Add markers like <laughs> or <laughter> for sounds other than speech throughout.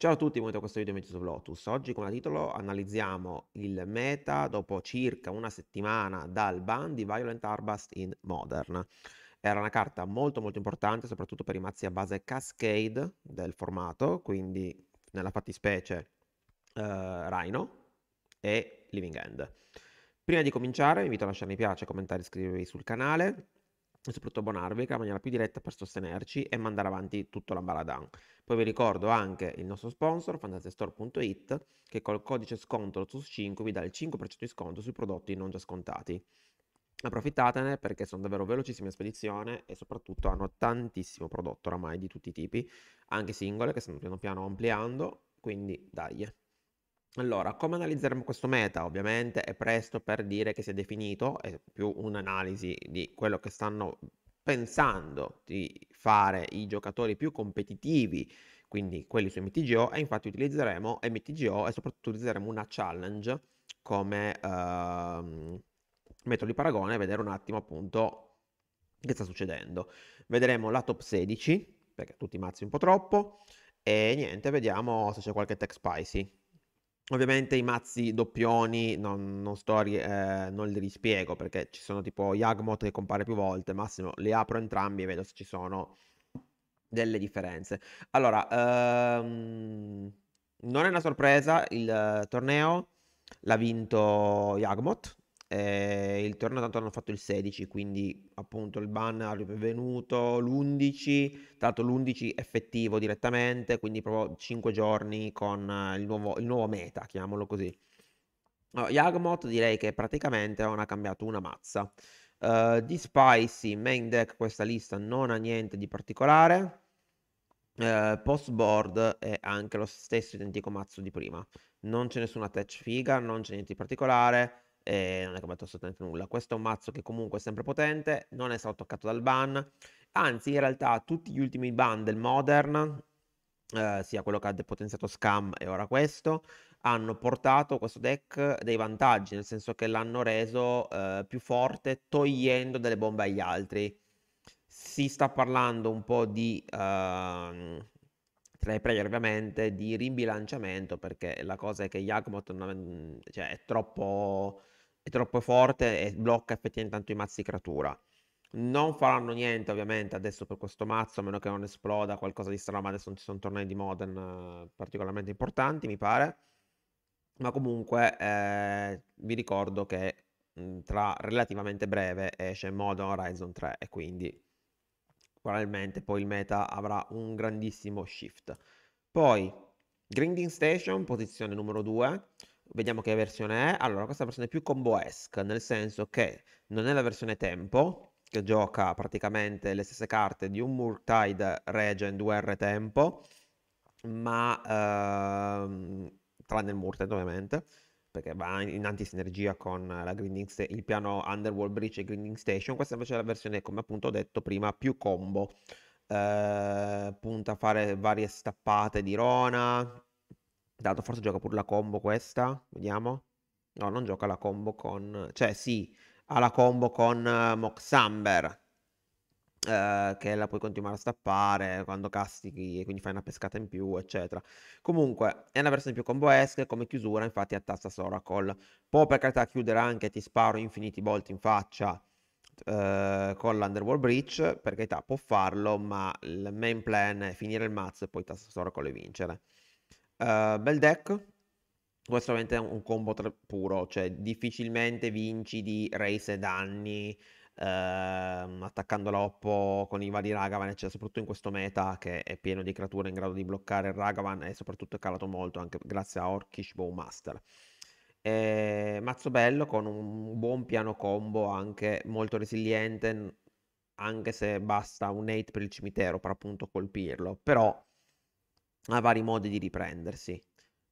Ciao a tutti, benvenuti a questo video su Lotus. Oggi come titolo analizziamo il meta dopo circa una settimana dal ban di Violent Arbast in Modern. Era una carta molto molto importante soprattutto per i mazzi a base cascade del formato, quindi nella fattispecie eh, Rhino e Living End. Prima di cominciare vi invito a lasciare mi piace, commentare e iscrivervi sul canale e soprattutto abbonarvi che è la maniera più diretta per sostenerci e mandare avanti tutto la baladan. Poi vi ricordo anche il nostro sponsor, fantastiastore.it, che col codice sconto LOTUS5 vi dà il 5% di sconto sui prodotti non già scontati. Approfittatene perché sono davvero velocissime in spedizione e soprattutto hanno tantissimo prodotto oramai di tutti i tipi, anche singole che stanno piano piano ampliando, quindi dai. Allora, come analizzeremo questo meta? Ovviamente è presto per dire che si è definito, è più un'analisi di quello che stanno pensando di fare i giocatori più competitivi, quindi quelli su MTGO, e infatti utilizzeremo MTGO e soprattutto utilizzeremo una challenge come uh, ehm, metodo di paragone e vedere un attimo appunto che sta succedendo. Vedremo la top 16, perché tutti mazzi un po' troppo, e niente, vediamo se c'è qualche tech spicy. Ovviamente i mazzi doppioni non, non, sto, eh, non li rispiego perché ci sono tipo Yagmoth che compare più volte, Massimo le apro entrambi e vedo se ci sono delle differenze. Allora, ehm, non è una sorpresa il eh, torneo, l'ha vinto Yagmoth, eh, il torneo tanto hanno fatto il 16, quindi appunto il ban è venuto l'11, tra l'altro l'11 effettivo direttamente, quindi proprio 5 giorni con il nuovo, il nuovo meta, chiamiamolo così. Allora, Yagmoth direi che praticamente non ha cambiato una mazza. Uh, di Spicy, main deck, questa lista non ha niente di particolare. Uh, eh, post board è anche lo stesso identico mazzo di prima. Non c'è nessuna touch figa, non c'è niente di particolare e non è cambiato assolutamente nulla. Questo è un mazzo che comunque è sempre potente, non è stato toccato dal ban, anzi in realtà tutti gli ultimi ban del Modern, eh, sia quello che ha depotenziato Scam e ora questo, hanno portato questo deck dei vantaggi, nel senso che l'hanno reso eh, più forte togliendo delle bombe agli altri. Si sta parlando un po' di, uh, tra i player ovviamente, di rimbilanciamento perché la cosa è che Yagmoth è, cioè, è troppo è troppo forte e blocca effettivamente tanto i mazzi creatura. Non faranno niente ovviamente adesso per questo mazzo, a meno che non esploda qualcosa di strano, ma adesso non ci sono tornei di Modern eh, particolarmente importanti, mi pare. Ma comunque eh, vi ricordo che mh, tra relativamente breve esce Modern Horizon 3 e quindi probabilmente poi il meta avrà un grandissimo shift. Poi Grinding Station, posizione numero 2. Vediamo che versione è. Allora, questa versione è più combo-esque, nel senso che non è la versione tempo, che gioca praticamente le stesse carte di un Murktide Regent UR tempo, ma ehm, tranne il Murktide ovviamente, perché va in antisinergia con la grinding sta- il piano Underworld Breach e Grinding Station. Questa invece è la versione, come appunto ho detto prima, più combo. Eh, punta a fare varie stappate di Rona, Dato forse gioca pure la combo questa, vediamo. No, non gioca la combo con... Cioè sì, ha la combo con uh, Moxamber. Uh, che la puoi continuare a stappare quando castichi e quindi fai una pescata in più, eccetera. Comunque è una versione più comboesca come chiusura, infatti a tasta Soracle. Può per carità chiudere anche ti sparo infiniti volte in faccia uh, con l'Underworld Breach, per carità può farlo, ma il main plan è finire il mazzo e poi tasta Soracle e vincere. Eh, bel deck. Questo ovviamente è un combo tra- puro, cioè difficilmente vinci di race e danni uh, ehm, attaccando l'oppo con i vari Ragavan, eccetera, cioè soprattutto in questo meta che è pieno di creature in grado di bloccare il Ragavan e soprattutto è calato molto anche grazie a Orkish Bowmaster. E, eh, mazzo bello con un buon piano combo anche molto resiliente anche se basta un 8 per il cimitero per appunto colpirlo però ha vari modi di riprendersi.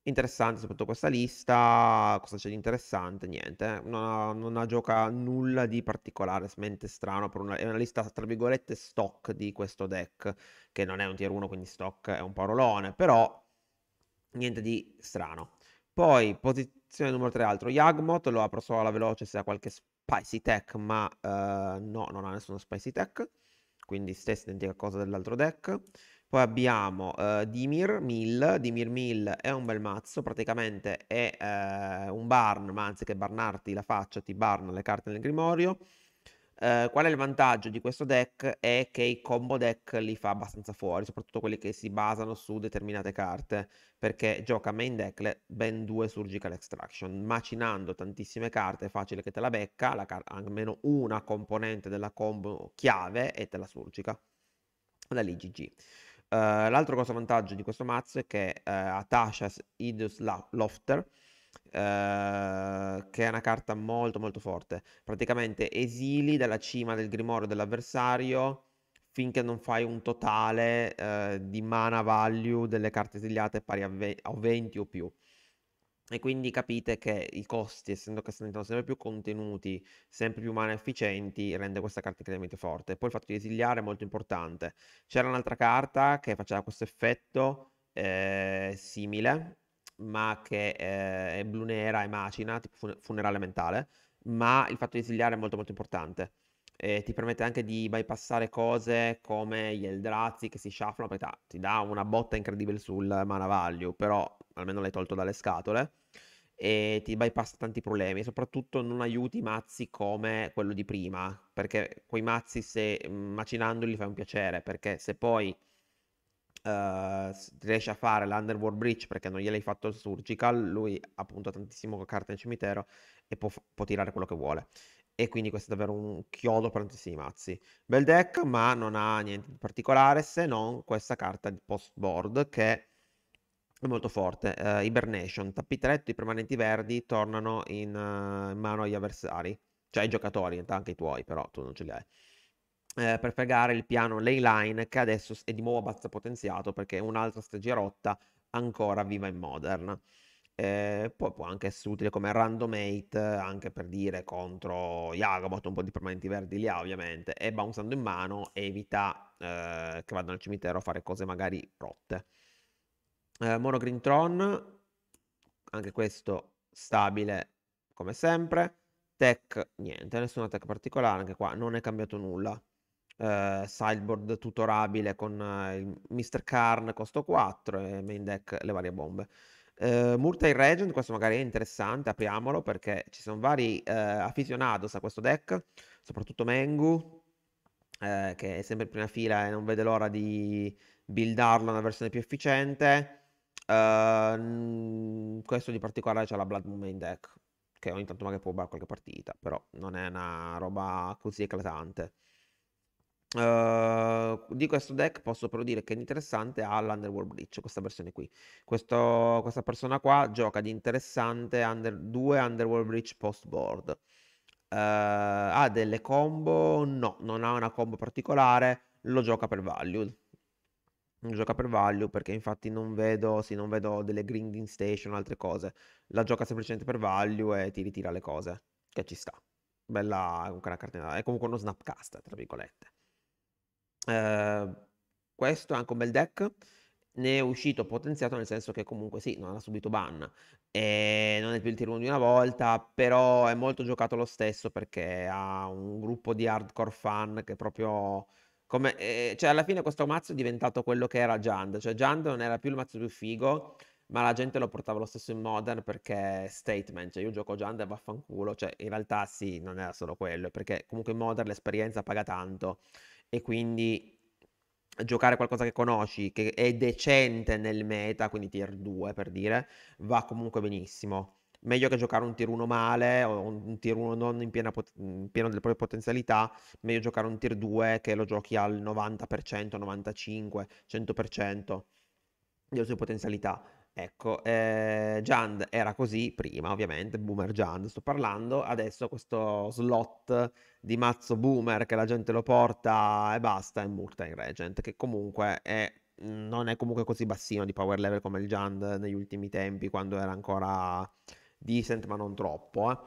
Interessante soprattutto questa lista, cosa c'è di interessante? Niente, eh. non ha, non ha gioca nulla di particolare, smente strano, una, è una lista tra virgolette stock di questo deck, che non è un tier 1 quindi stock è un parolone, però niente di strano. Poi posizione numero 3 altro, Yagmoth lo apro solo alla veloce se ha qualche spicy tech, ma uh, no, non ha nessuno spicy tech, quindi stessa identica cosa dell'altro deck. Poi abbiamo uh, Dimir Mill, Dimir Mill è un bel mazzo, praticamente è uh, un barn, ma anziché barnarti la faccia ti barna le carte nel grimorio. Uh, qual è il vantaggio di questo deck? È che i combo deck li fa abbastanza fuori, soprattutto quelli che si basano su determinate carte, perché gioca main deck ben due Surgical Extraction, macinando tantissime carte, è facile che te la becca, la car- almeno una componente della combo chiave e te la surgica. Da lì GG. Eh, l'altro grosso vantaggio di questo mazzo è che uh, eh, Atasha Idus Lofter, uh, eh, che è una carta molto molto forte, praticamente esili dalla cima del grimorio dell'avversario finché non fai un totale uh, di mana value delle carte esiliate pari a, ve- a 20 o più. E quindi capite che i costi, essendo che diventano sempre più contenuti, sempre più umani e efficienti, rende questa carta incredibilmente forte. Poi il fatto di esiliare è molto importante. C'era un'altra carta che faceva questo effetto eh, simile, ma che eh, è blu nera e macina, tipo fun- funerale mentale, ma il fatto di esiliare è molto molto importante eh, ti permette anche di bypassare cose come gli Eldrazi che si shufflano perché ta, ti dà una botta incredibile sul mana value, però almeno l'hai tolto dalle scatole, e ti bypassa tanti problemi, soprattutto non aiuti mazzi come quello di prima, perché quei mazzi se mhmm, macinandoli fai un piacere, perché se poi uh, riesci a fare l'Underworld Breach perché non gliel'hai fatto il Surgical, lui appunto ha tantissimo carte in cimitero e può, può tirare quello che vuole e quindi questo è davvero un chiodo per tantissimi mazzi. Bel deck, ma non ha niente di particolare se non questa carta di post board che è molto forte. Uh, Hibernation, tappeteletto, i permanenti verdi tornano in, uh, in, mano agli avversari, cioè ai giocatori, anche i tuoi, però tu non ce li hai. Uh, per fregare il piano Leyline che adesso è di nuovo abbastanza potenziato perché è un'altra strategia rotta ancora viva in Modern. Eh, poi può anche essere utile come randomate anche per dire contro Yagabot, un po' di permanenti verdi li ha ovviamente, e bouncando in mano evita eh, che vadano al cimitero a fare cose magari rotte. Eh, Mono Green Tron, anche questo stabile come sempre. Tech, niente, nessuna tech particolare, anche qua non è cambiato nulla. Uh, sideboard tutorabile con il Mr. Karn costo 4 e main deck le varie bombe. Uh, ehm, Murtai Regent, questo magari è interessante, apriamolo perché ci sono vari uh, aficionados a questo deck, soprattutto Mengu, uh, ehm, che è sempre in prima fila e non vede l'ora di buildarlo a una versione più efficiente. Uh, questo di particolare c'è la Blood Moon main deck, che ogni tanto magari può rubare qualche partita, però non è una roba così eclatante. Uh, di questo deck posso però dire che è interessante ha l'Underworld Breach, questa versione qui. Questo, questa persona qua gioca di interessante under, due Underworld Breach post board. Uh, ha delle combo? No, non ha una combo particolare, lo gioca per value. Lo gioca per value perché infatti non vedo, sì, non vedo delle grinding station, altre cose. La gioca semplicemente per value e ti ritira le cose, che ci sta. Bella, comunque una carta è comunque uno snapcast, tra virgolette. Ehm, questo è anche un bel deck ne è uscito potenziato nel senso che comunque sì, non ha subito ban e ehm, non è più il tier 1 di una volta, però è molto giocato lo stesso perché ha un gruppo di hardcore fan che proprio come eh, cioè alla fine questo mazzo è diventato quello che era Jand, cioè Jand non era più il mazzo più figo, ma la gente lo portava lo stesso in Modern perché statement, cioè io gioco Jand e vaffanculo, cioè in realtà sì, non era solo quello, perché comunque in Modern l'esperienza paga tanto e quindi giocare qualcosa che conosci, che è decente nel meta, quindi tier 2 per dire, va comunque benissimo. Meglio che giocare un tier 1 male o un tier 1 non in piena pot- in mm, pieno delle proprie potenzialità, meglio giocare un tier 2 che lo giochi al 90%, 95%, 100% delle sue potenzialità. Ecco, eh, Jand era così prima, ovviamente, Boomer Jand sto parlando, adesso questo slot di mazzo Boomer che la gente lo porta e basta, è Murtain Regent, che comunque è, non è comunque così bassino di power level come il Jand negli ultimi tempi, quando era ancora decent ma non troppo. Eh. Uh,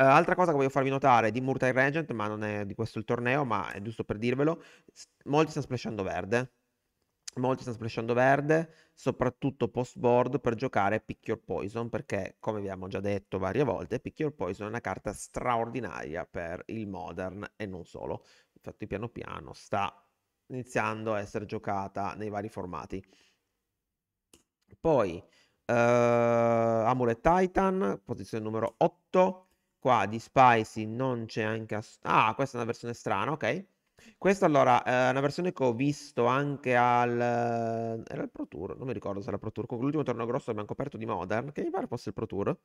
altra cosa che voglio farvi notare di Murtai Regent, ma non è di questo il torneo, ma è giusto per dirvelo, molti stanno splashando verde molti stanno splashando verde, soprattutto post board per giocare Pick Your Poison, perché come abbiamo già detto varie volte, Pick Your Poison è una carta straordinaria per il modern e non solo. Infatti piano piano sta iniziando a essere giocata nei vari formati. Poi uh, Amulet Titan, posizione numero 8. Qua di Spicy non c'è anche... Ass- ah, questa è una versione strana, ok. Questo allora è una versione che ho visto anche al... era il Pro Tour, non mi ricordo se era il Pro Tour, con l'ultimo torneo grosso abbiamo coperto di Modern, che mi pare fosse il Pro Tour,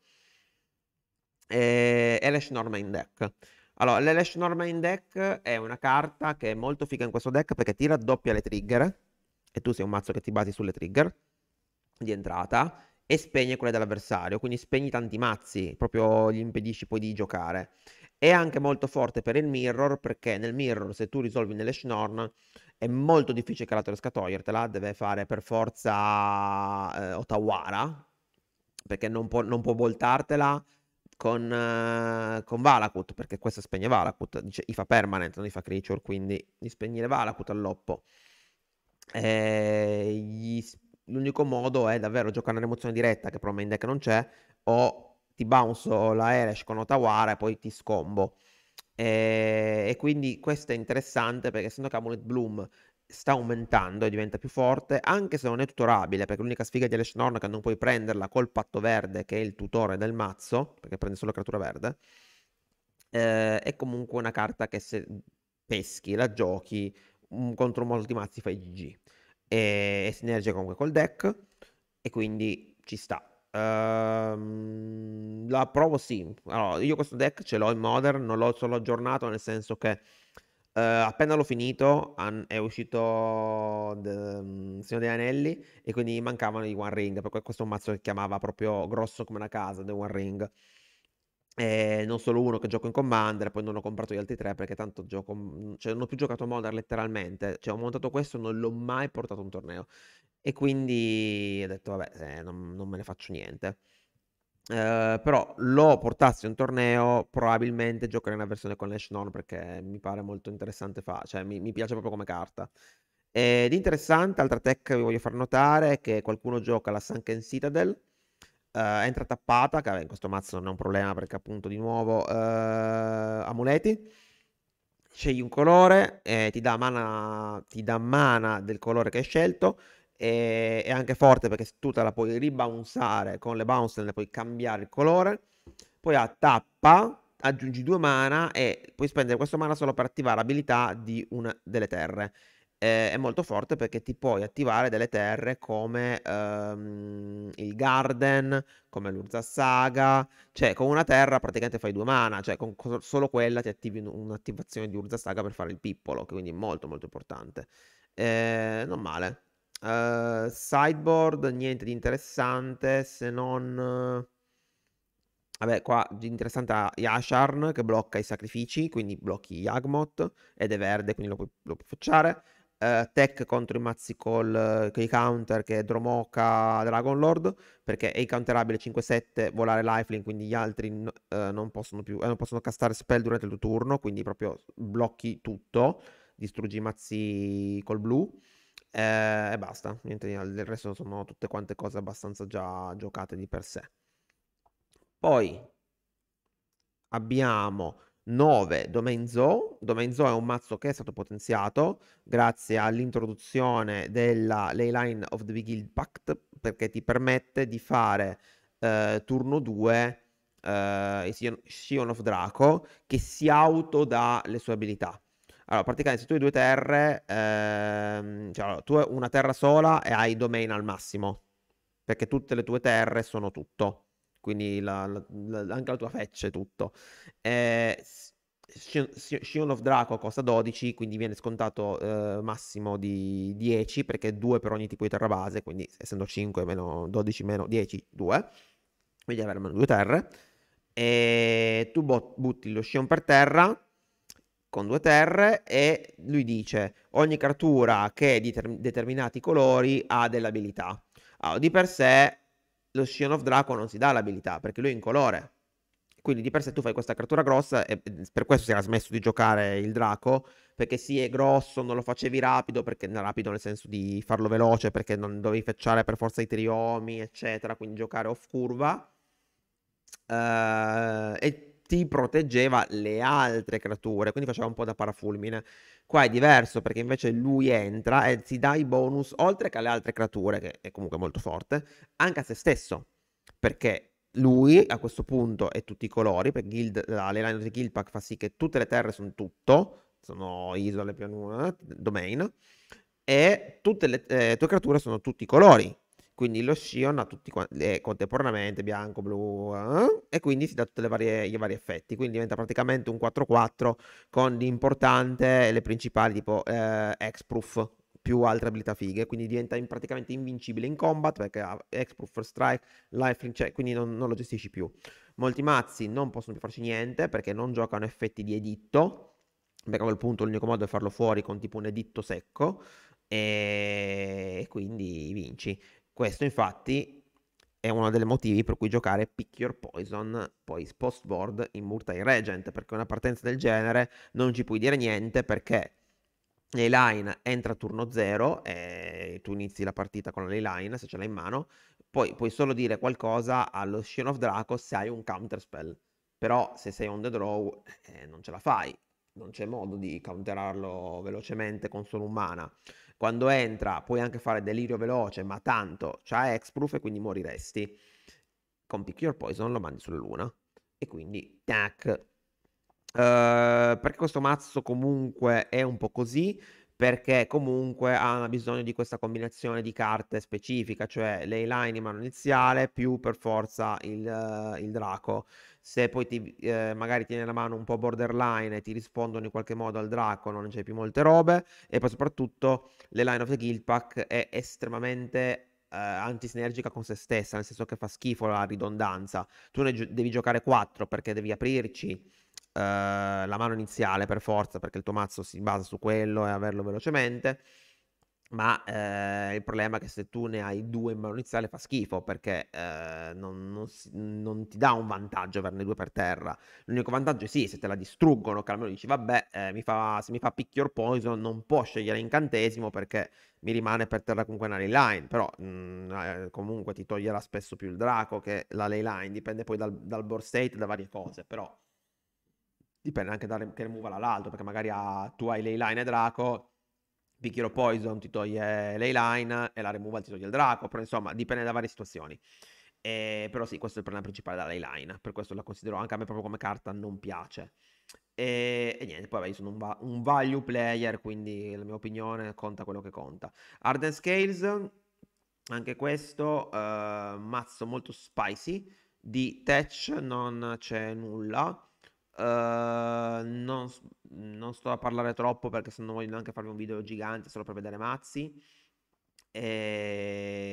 e, l'Ash Norma in deck. Allora, l'Elash Norma in deck è una carta che è molto figa in questo deck perché ti raddoppia le trigger, e tu sei un mazzo che ti basi sulle trigger di entrata, e spegne quelle dell'avversario, quindi spegni tanti mazzi, proprio gli impedisci poi di giocare. È anche molto forte per il mirror, perché nel mirror se tu risolvi nelle Schnorn è molto difficile che l'altro riesca togliertela, deve fare per forza eh, Otawara, perché non può, non può voltartela con, eh, con, Valakut, perché questo spegne Valakut, dice, gli fa permanent, non gli fa creature, quindi di spegnere Valakut all'oppo. Eh, gli, l'unico modo è davvero giocare una rimozione diretta, che probabilmente main deck non c'è, o ti bounce la Eresh con Otawara e poi ti scombo. E, eh, e quindi questo è interessante perché essendo che Amulet Bloom sta aumentando e diventa più forte, anche se non è tutorabile, perché l'unica sfiga di Elesh Norn è che non puoi prenderla col patto verde, che è il tutore del mazzo, perché prende solo creatura verde, eh, è comunque una carta che se peschi, la giochi, um, contro molti mazzi fai GG. E, e sinergia comunque col deck, e quindi ci sta. Uh, la provo sì. Allora, io questo deck ce l'ho in Modern, non l'ho solo aggiornato nel senso che eh, appena l'ho finito an- è uscito The um, Signore degli Anelli e quindi mancavano i One Ring, perché questo è un mazzo che chiamava proprio grosso come una casa, The One Ring. E non solo uno che gioco in Commander, poi non ho comprato gli altri tre perché tanto gioco, mm, cioè non ho più giocato Modern letteralmente, cioè ho montato questo non l'ho mai portato a un torneo e quindi ho detto vabbè eh, non, non me ne faccio niente. Ehm, però lo portassi a un torneo, probabilmente giocherei una versione con Lash Non perché mi pare molto interessante, fa- cioè mi, mi piace proprio come carta. Ed interessante, altra tech che vi voglio far notare, è che qualcuno gioca la Sunken Citadel, uh, entra tappata, che vabbè, in questo mazzo non è un problema perché appunto di nuovo uh, amuleti, scegli un colore, eh, ti, dà mana, ti dà mana del colore che hai scelto, e, è anche forte perché tu te la puoi ribounzare con le bounce, ne puoi cambiare il colore. Poi a tappa, aggiungi due mana e puoi spendere questo mana solo per attivare l'abilità di una delle terre. Eh, è molto forte perché ti puoi attivare delle terre come ehm, il Garden, come l'Urza Saga, cioè con una terra praticamente fai due mana, cioè con solo quella ti attivi un'attivazione di Urza Saga per fare il pippolo, che quindi è molto molto importante. Eh, non male. Uh, sideboard, niente di interessante se non... Vabbè, qua di interessante ha Yasharn che blocca i sacrifici, quindi blocchi Yagmoth ed è verde, quindi lo puoi, lo puoi facciare. Uh, tech contro i mazzi con i counter che è Dromoka Dragonlord perché è counterabile 5-7 volare lifelink quindi gli altri uh, non possono più eh, non possono castare spell durante il tuo turno quindi proprio blocchi tutto distruggi i mazzi col blu eh, e basta, niente di Il resto sono tutte quante cose abbastanza già giocate di per sé. Poi abbiamo 9 Domain Zoo. Domain Zoo è un mazzo che è stato potenziato grazie all'introduzione della Leyline of the Big Guild Pact perché ti permette di fare eh, turno 2 eh, Sion of Draco che si auto dà le sue abilità. Allora, praticamente se tu hai due terre, ehm, cioè, allora, tu hai una terra sola e hai domain al massimo, perché tutte le tue terre sono tutto, quindi la, la, la, anche la tua feccia è tutto. Eh, Shion of Draco costa 12, quindi viene scontato eh, massimo di 10, perché 2 per ogni tipo di terra base, quindi essendo 5 meno 12 meno 10, 2, quindi avere almeno 2 terre. E tu butti lo Shion per terra con due terre e lui dice ogni creatura che è di ter- determinati colori ha delle abilità. Allora, di per sé lo Shion of Draco non si dà l'abilità perché lui è in colore. Quindi di per sé tu fai questa creatura grossa e per questo si era smesso di giocare il Draco perché sì è grosso, non lo facevi rapido, perché rapido nel senso di farlo veloce, perché non dovevi fecciare per forza i triomi, eccetera, quindi giocare off curva. Uh, e ti proteggeva le altre creature, quindi faceva un po' da parafulmine. Qua è diverso perché invece lui entra e si dà i bonus oltre che alle altre creature, che è comunque molto forte, anche a se stesso, perché lui a questo punto è tutti i colori, perché Guild, la Leyline of the Guild Pack fa sì che tutte le terre sono tutto, sono isole, pianura, eh, domain, e tutte le eh, tue creature sono tutti i colori, quindi lo Scion ha tutti quanti, eh, contemporaneamente bianco, blu eh, e quindi si dà tutti i vari effetti quindi diventa praticamente un 4-4 con l'importante e le principali tipo eh, X-Proof più altre abilità fighe quindi diventa in, praticamente invincibile in combat perché ha X-Proof, First Strike, Life cioè, quindi non, non lo gestisci più molti mazzi non possono più farci niente perché non giocano effetti di editto perché a quel punto l'unico modo è farlo fuori con tipo un editto secco e quindi vinci. Questo infatti è uno dei motivi per cui giocare Pick Your Poison, poi post board in Murtai Regent, perché una partenza del genere non ci puoi dire niente perché Leyline entra a turno 0 e tu inizi la partita con la Leyline se ce l'hai in mano, poi puoi solo dire qualcosa allo Sheen of Draco se hai un counterspell, però se sei on the draw eh, non ce la fai, non c'è modo di counterarlo velocemente con solo un mana. Quando entra puoi anche fare delirio veloce, ma tanto c'ha Exproof e quindi moriresti. Con Pick Your Poison lo mandi sulla luna. E quindi, tac. Uh, perché questo mazzo comunque è un po' così perché comunque ha bisogno di questa combinazione di carte specifica, cioè line in mano iniziale più per forza il, uh, il draco. Se poi ti, eh, magari tieni la mano un po' borderline e ti rispondono in qualche modo al draco, non c'è più molte robe. E poi soprattutto le line of the Guild Pack è estremamente eh, antisinergica con se stessa, nel senso che fa schifo la ridondanza. Tu ne gio- devi giocare 4 perché devi aprirci eh, la mano iniziale per forza, perché il tuo mazzo si basa su quello e averlo velocemente ma eh, il problema è che se tu ne hai due in mano iniziale fa schifo perché eh, non, non, si, non, ti dà un vantaggio averne due per terra. L'unico vantaggio è sì, se te la distruggono, che almeno dici vabbè, eh, mi fa, se mi fa pick your poison non può scegliere incantesimo perché mi rimane per terra comunque una ley line, però mh, mhmm, ehm, comunque ti toglierà spesso più il draco che la ley line, dipende poi dal, dal board state, e da varie cose, però dipende anche da che removal l'altro perché magari ha, tu hai ley line e draco Picchio Poison ti toglie l'Eyline e la Removal ti toglie il Draco, però insomma dipende da varie situazioni. Eh, però sì, questo è il problema principale della Leyline, per questo la considero anche a me proprio come carta non piace. E, e niente, poi vabbè, io sono un, va- un, value player, quindi la mia opinione conta quello che conta. Arden Scales, anche questo, eh, mazzo molto spicy, di Tetch non c'è nulla. Ehm, non, non, sto a parlare troppo perché se non voglio neanche farvi un video gigante solo per vedere mazzi. E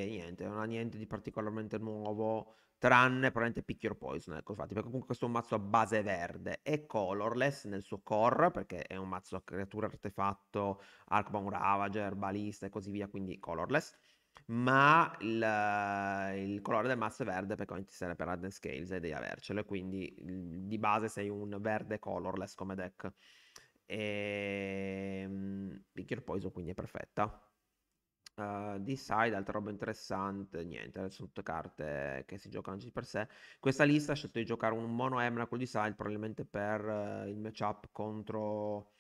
ehm, niente, non ha niente di particolarmente nuovo, tranne probabilmente Picchier Poison, ecco infatti, perché comunque questo è un mazzo a base verde e colorless nel suo core, perché è un mazzo a creatura artefatto, Arkbound Ravager, Balista e così via, quindi colorless ma il, il, colore del mazzo è verde perché ogni ti serve per Adden Scales e devi avercelo, quindi di base sei un verde colorless come deck. Ehm, e... Picchier Poison quindi è perfetta. Uh, di side, altra roba interessante, niente, sono tutte carte che si giocano di per sé. Questa lista ha scelto di giocare un mono Emrakul di side, probabilmente per uh, il matchup contro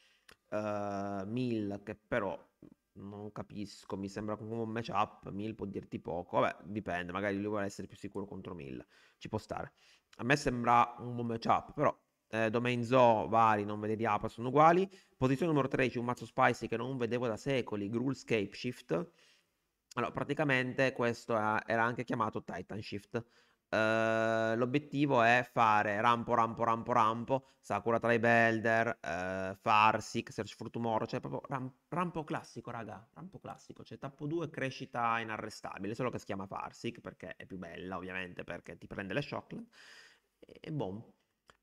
uh, Mill, che però non capisco, mi sembra comunque un matchup. Mill può dirti poco. Vabbè, dipende, magari lui vuole essere più sicuro contro Mill. Ci può stare. A me sembra un buon matchup, però eh, Domain Zoo, vari, non vedi APA, sono uguali. Posizione numero 13, un mazzo spicy che non vedevo da secoli, Grulscape Shift. Allora, praticamente questo era anche chiamato Titan Shift. Ehm, l'obiettivo è fare rampo, rampo, rampo, rampo, Sakura Tribe Elder, uh, ehm, Farsic, Search for Tomorrow, cioè proprio ram- rampo classico, raga, rampo classico, cioè tappo 2 crescita inarrestabile, solo che si chiama Farsic perché è più bella, ovviamente, perché ti prende le chocolate, e, e boom.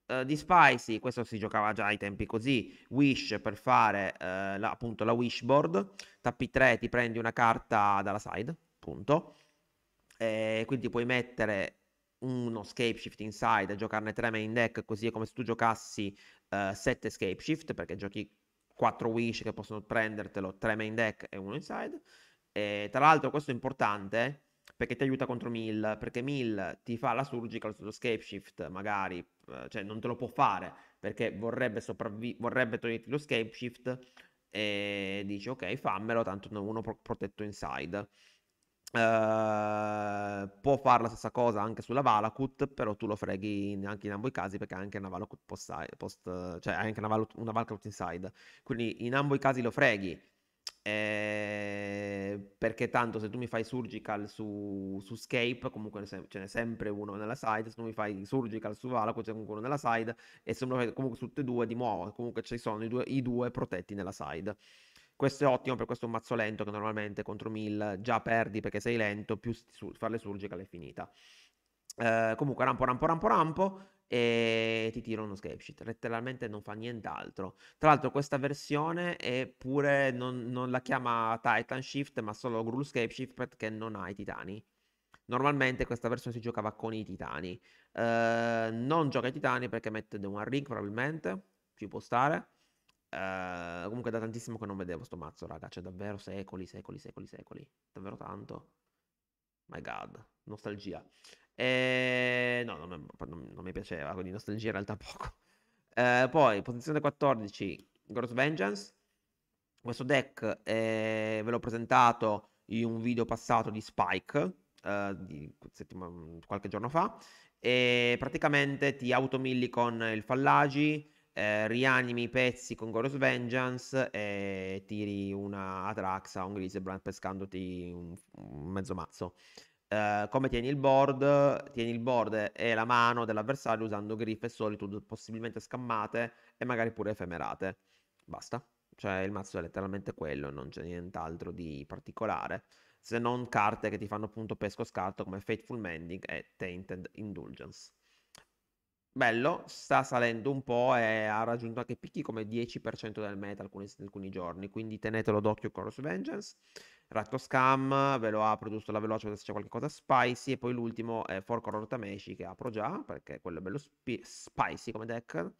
Uh, Spicy, questo si giocava già ai tempi così, Wish per fare la, appunto la Wishboard, tappi 3 ti prendi una carta dalla side, punto, e quindi puoi mettere uno scapeshift inside e giocarne tre main deck, così è come se tu giocassi uh, sette scapeshift, perché giochi quattro wish che possono prendertelo, tre main deck e uno inside. E, tra l'altro questo è importante perché ti aiuta contro Mill, perché Mill ti fa la surgical sullo scapeshift, magari, eh, cioè non te lo può fare, perché vorrebbe, sopravvi- vorrebbe toglierti lo scapeshift e dici ok fammelo, tanto uno pro- protetto inside. Ehm, può fare la stessa cosa anche sulla Valakut, però tu lo freghi anche in ambo i casi perché è anche una Valakut post, post cioè anche una, Valakut, una Valakut inside. Quindi in ambo i casi lo freghi. Eh, perché tanto se tu mi fai surgical su, su scape, comunque ce n'è sempre uno nella side. Se tu mi fai surgical su Valakut, c'è comunque uno nella side. E se me lo fai comunque su tutte e due, di nuovo, comunque ci sono i due, i due protetti nella side. Questo è ottimo per questo mazzo lento che normalmente contro 1000 già perdi perché sei lento, più sur- farle surgical è finita. Eh, comunque rampo, rampo, rampo, rampo e ti tiro uno scape sheet. Letteralmente non fa nient'altro. Tra l'altro, questa versione è pure non, non la chiama Titan Shift, ma solo Gruul Scape Shift perché non ha i titani. Normalmente questa versione si giocava con i titani. Uh, non gioca i titani perché mette The One Ring, probabilmente. Ci può stare. Uh, comunque da tantissimo che non vedevo sto mazzo, raga. Cioè, davvero secoli, secoli, secoli, secoli. Davvero tanto. My god, nostalgia. E... Eh, no, non, non, non mi piaceva, quindi nostalgia in realtà <laughs> poco. Uh, poi, posizione 14, Gross Vengeance. Questo deck eh, ve l'ho presentato in un video passato di Spike, uh, di settima, qualche giorno fa. E praticamente ti automilli con il Fallagi, eh, rianimi i pezzi con Gorous Vengeance e tiri una Atraxa o un Grisebrand pescandoti un, un mezzo mazzo. Uh, come tieni il board, tieni il board e la mano dell'avversario usando griff e solitude possibilmente scammate e magari pure efemerate. Basta. Cioè il mazzo è letteralmente quello, non c'è nient'altro di particolare, se non carte che ti fanno appunto pesco scarto come Faithful Mending e Tainted Indulgence bello, sta salendo un po' e ha raggiunto anche picchi come 10% del meta alcuni, alcuni giorni, quindi tenetelo d'occhio Chorus Vengeance. Ratto Scam, ve lo ha prodotto la veloce, se c'è qualcosa spicy, e poi l'ultimo è Fork Horror Tameshi che apro già, perché quello è bello spi- spicy come deck.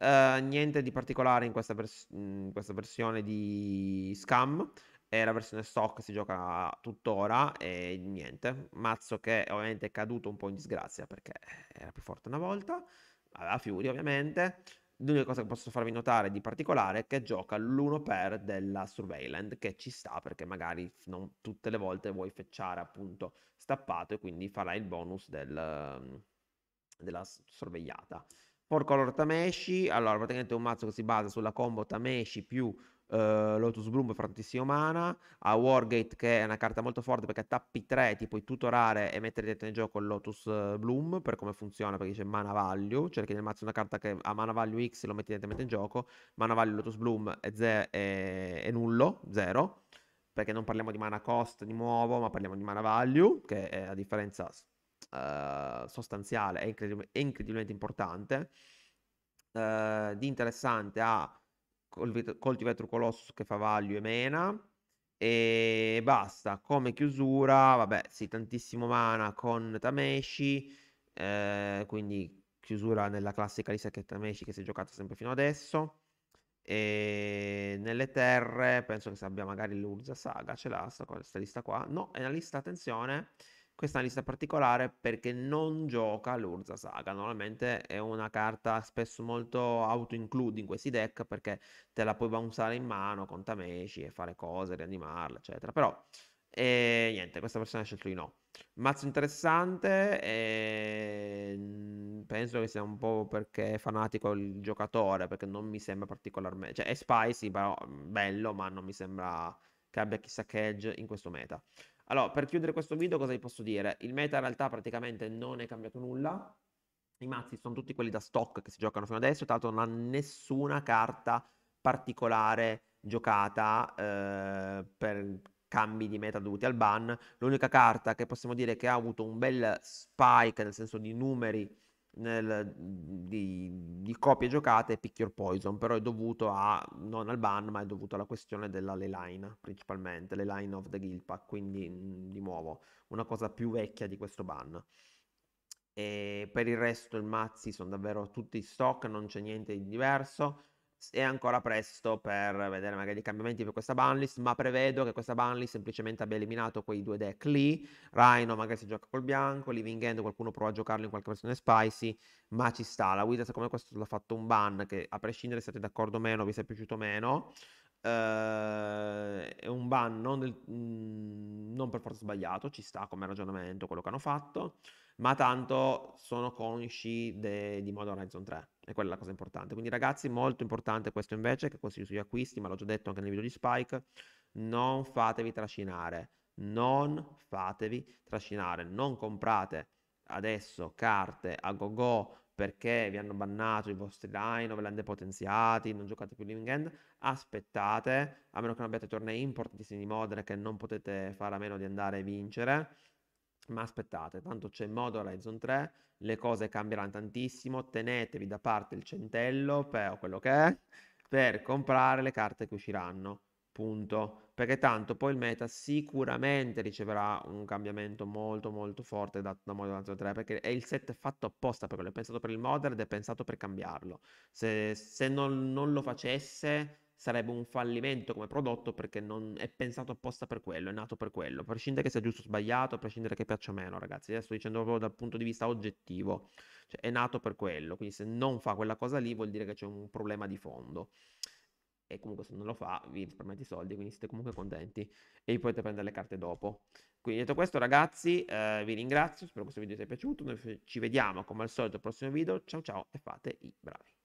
Uh, niente di particolare in questa, vers- in questa, versione di Scam, è la versione stock, si gioca tuttora e niente. Mazzo che ovviamente è caduto un po' in disgrazia perché era più forte una volta, aveva Fury ovviamente. L'unica cosa che posso farvi notare di particolare è che gioca l'1 per della Surveillance, che ci sta perché magari non tutte le volte vuoi fecciare appunto stappato e quindi farai il bonus del, mm, della sorvegliata. Porco allora Tameshi, allora praticamente è un mazzo che si basa sulla combo Tameshi più Uh, Lotus Bloom fa tantissimo mana, a Wargate che è una carta molto forte perché tappi 3 ti puoi tutorare e mettere dentro in gioco il Lotus eh, Bloom per come funziona perché dice mana value, cerchi nel mazzo una carta che ha mana value X lo metti direttamente in gioco, mana value Lotus Bloom è, ze- è, è nullo, 0, perché non parliamo di mana cost di nuovo ma parliamo di mana value che è la differenza uh, sostanziale e incredibil- incredibilmente importante. Uh, di interessante ha Coltivetro Colossus che fa Value e Mena. E basta. Come chiusura, vabbè, sì, tantissimo mana con Tameshi. Eh, quindi chiusura nella classica lista che Tameshi che si è giocata sempre fino adesso. E nelle terre penso che abbia magari l'Urza Saga. Ce l'ha questa lista qua. No, è una lista, attenzione questa è una lista particolare perché non gioca l'Urza Saga. Normalmente è una carta spesso molto auto-include in questi deck perché te la puoi bouncare in mano con Tameci e fare cose, rianimarla, eccetera. Però, eh, niente, questa persona ha scelto di no. Mazzo interessante, eh, penso che sia un po' perché è fanatico il giocatore, perché non mi sembra particolarmente... Cioè, è spicy, però mm, bello, ma non mi sembra che abbia chissà che edge in questo meta. Allora, per chiudere questo video cosa vi posso dire? Il meta in realtà praticamente non è cambiato nulla, i mazzi sono tutti quelli da stock che si giocano fino adesso, tra l'altro non ha nessuna carta particolare giocata eh, per cambi di meta dovuti al ban. L'unica carta che possiamo dire che ha avuto un bel spike, nel senso di numeri nel, di, di, copie giocate è Pick Your Poison, però è dovuto a, non al ban, ma è dovuto alla questione della leyline principalmente, le line of the guild pack, quindi mm, di nuovo una cosa più vecchia di questo ban. E per il resto i mazzi sono davvero tutti stock, non c'è niente di diverso è ancora presto per vedere magari i cambiamenti per questa banlist, ma prevedo che questa banlist semplicemente abbia eliminato quei due deck lì. Rhino magari si gioca col bianco, Living End qualcuno prova a giocarlo in qualche versione spicy, ma ci sta. La Wizard, secondo me, questo l'ha fatto un ban che a prescindere se siete d'accordo o meno, vi sia piaciuto o meno, eh, è un ban non, del, mh, mm, non per forza sbagliato, ci sta come ragionamento quello che hanno fatto, ma tanto sono consci de, di Modern Horizon 3, e quella è la cosa importante. Quindi ragazzi, molto importante questo invece, che consiglio sugli acquisti, ma l'ho già detto anche nel video di Spike, non fatevi trascinare, non fatevi trascinare, non comprate adesso carte a go go perché vi hanno bannato i vostri dino, ve li hanno depotenziati, non giocate più Living End, aspettate, a meno che non abbiate tornei import di modere che non potete fare a meno di andare e vincere, ma aspettate, tanto c'è modo Horizon 3, le cose cambieranno tantissimo, tenetevi da parte il centello, o quello che è, per comprare le carte che usciranno punto, perché tanto poi il meta sicuramente riceverà un cambiamento molto molto forte da, da Modern Warfare 3, perché è il set fatto apposta per quello, è pensato per il modern ed è pensato per cambiarlo. Se, se non, non lo facesse sarebbe un fallimento come prodotto perché non è pensato apposta per quello, è nato per quello, a prescindere che sia giusto o sbagliato, a prescindere che piaccia o meno, ragazzi, io sto dicendo proprio dal punto di vista oggettivo, cioè è nato per quello, quindi se non fa quella cosa lì vuol dire che c'è un problema di fondo e comunque se non lo fa vi risparmiate i soldi, quindi siete comunque contenti e vi potete prendere le carte dopo. Quindi detto questo ragazzi, eh, vi ringrazio, spero che questo video vi sia piaciuto, noi ci vediamo come al solito al prossimo video, ciao ciao e fate i bravi.